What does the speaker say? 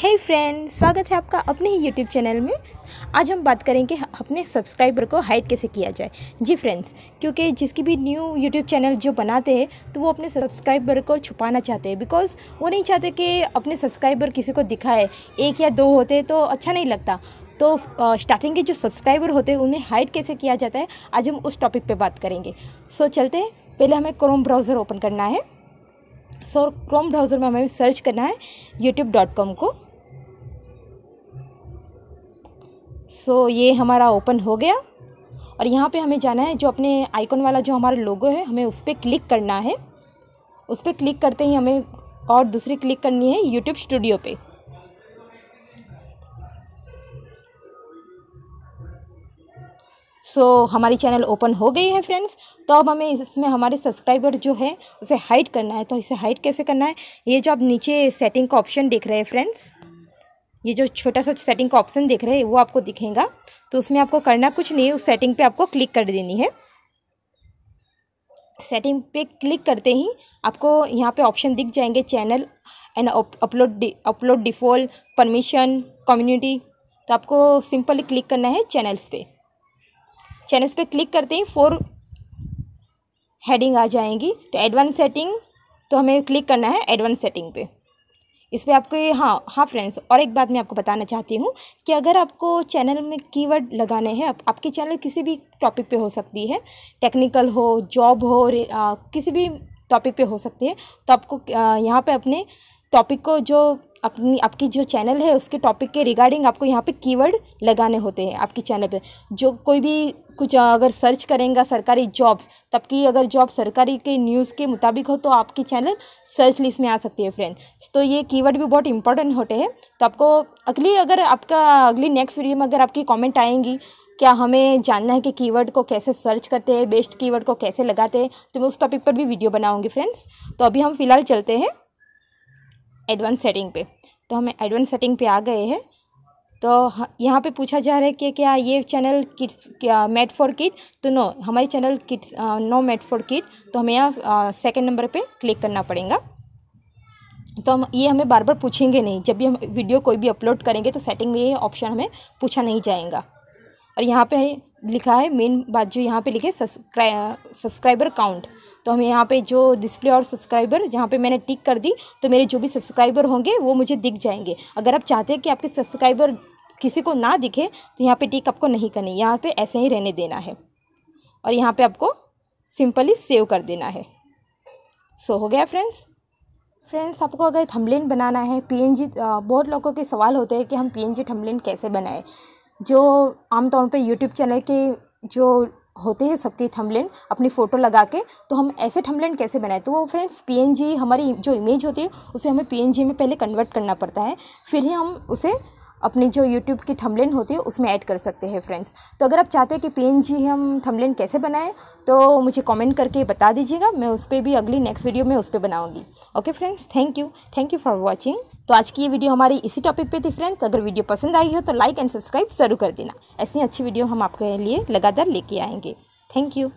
हे hey friend स्वागत है आपका अपने ही यूट्यूब चैनल में आज हम बात करेंगे अपने सब्सक्राइबर को हाइड कैसे किया जाए जी फ्रेंड्स क्योंकि जिसकी भी न्यू यूट्यूब चैनल जो बनाते हैं तो वो अपने सब्सक्राइबर को छुपाना चाहते हैं बिकॉज वो नहीं चाहते कि अपने सब्सक्राइबर किसी को दिखाए एक या दो होते तो अच्छा नहीं लगता तो स्टार्टिंग के जो सब्सक्राइबर होते हैं उन्हें हाइड कैसे किया जाता है आज हम उस टॉपिक पर बात करेंगे सो so, चलते हैं पहले हमें क्रोम ब्राउज़र ओपन करना है सो क्रोम ब्राउज़र में हमें सर्च करना है यूट्यूब डॉट कॉम को सो ये हमारा ओपन हो गया और यहाँ पे हमें जाना है जो अपने आइकॉन वाला जो हमारा लोगो है हमें उस पर क्लिक करना है उस पर क्लिक करते ही हमें और दूसरी क्लिक करनी है यूट्यूब स्टूडियो पे सो so, हमारी चैनल ओपन हो गई है फ्रेंड्स तो अब हमें इसमें हमारे सब्सक्राइबर जो है उसे हाइड करना है तो इसे हाइड कैसे करना है ये जो आप नीचे सेटिंग का ऑप्शन देख रहे हैं फ्रेंड्स ये जो छोटा सा सेटिंग का ऑप्शन देख रहे हैं वो आपको दिखेगा तो उसमें आपको करना कुछ नहीं उस सेटिंग पे आपको क्लिक कर देनी है सेटिंग पे क्लिक करते ही आपको यहाँ पे ऑप्शन दिख जाएंगे channel and upload upload default permission community तो आपको सिंपली क्लिक करना है चैनल्स पे चैनल्स पे क्लिक करते ही फोर हेडिंग आ जाएंगी तो एडवांस सेटिंग तो हमें क्लिक करना है एडवांस सेटिंग पे इस पर आपको ये हाँ हाँ फ्रेंड्स और एक बात मैं आपको बताना चाहती हूँ कि अगर आपको चैनल में कीवर्ड लगाने हैं आप, आपकी चैनल किसी भी टॉपिक पे हो सकती है टेक्निकल हो जॉब हो आ, किसी भी टॉपिक पे हो सकती है तो आपको यहाँ पे अपने टॉपिक को जो अपनी आपकी जो चैनल है उसके टॉपिक के रिगार्डिंग आपको यहाँ पे कीवर्ड लगाने होते हैं आपकी चैनल पे जो कोई भी कुछ अगर सर्च करेंगे सरकारी जॉब्स तब की अगर जॉब सरकारी के न्यूज़ के मुताबिक हो तो आपकी चैनल सर्च लिस्ट में आ सकती है फ्रेंड्स तो ये कीवर्ड भी बहुत इंपॉर्टेंट होते हैं तो आपको अगली अगर आपका अगली नेक्स्ट वीडियो में अगर आपकी कमेंट आएंगी क्या हमें जानना है कि कीवर्ड को कैसे सर्च करते हैं बेस्ट कीवर्ड को कैसे लगाते हैं तो मैं उस टॉपिक पर भी वीडियो बनाऊँगी फ्रेंड्स तो अभी हम फिलहाल चलते हैं एडवांस सेटिंग पे तो हम एडवांस सेटिंग पे आ गए हैं तो यहाँ पे पूछा जा रहा है कि क्या ये चैनल किड्स क्या मेड फॉर किड तो नो हमारी channel kids no made for kid तो हमें यहाँ सेकेंड नंबर पे क्लिक करना पड़ेगा तो हम ये हमें बार बार पूछेंगे नहीं जब भी हम वीडियो कोई भी अपलोड करेंगे तो सेटिंग में ये ऑप्शन हमें पूछा नहीं जाएगा और यहाँ पे लिखा है मेन बात जो यहाँ पे लिखे सब्सक्राइबर काउंट तो हमें यहाँ पे जो डिस्प्ले और सब्सक्राइबर जहाँ पे मैंने टिक कर दी तो मेरे जो भी सब्सक्राइबर होंगे वो मुझे दिख जाएंगे अगर आप चाहते हैं कि आपके सब्सक्राइबर किसी को ना दिखे तो यहाँ पे टिक आपको नहीं करनी यहाँ पे ऐसे ही रहने देना है और यहाँ पे आपको सिंपली सेव कर देना है सो हो गया फ्रेंड्स फ्रेंड्स आपको अगर थंबलेन बनाना है पीएनजी बहुत लोगों के सवाल होते हैं कि हम पीएनजी एन कैसे बनाएं जो आमतौर पे यूट्यूब चैनल के जो होते हैं सबके थमलेन अपनी फ़ोटो लगा के तो हम ऐसे थमलेन कैसे बनाए तो वो फ्रेंड्स पीएनजी हमारी जो इमेज होती है उसे हमें पीएनजी में पहले कन्वर्ट करना पड़ता है फिर ही हम उसे अपने जो यूट्यूब की थंबलेन होती है उसमें ऐड कर सकते हैं फ्रेंड्स तो अगर आप चाहते हैं कि पीएनजी हम थंबलेन कैसे बनाएं तो मुझे कमेंट करके बता दीजिएगा मैं उस पर भी अगली नेक्स्ट वीडियो में उस पर बनाऊँगी okay friends thank you thank you for watching तो आज की ये वीडियो हमारी इसी टॉपिक पे थी फ्रेंड्स अगर वीडियो पसंद आई हो तो लाइक एंड सब्सक्राइब जरूर कर देना ऐसी अच्छी वीडियो हम आपके लिए लगातार लेके आएंगे थैंक यू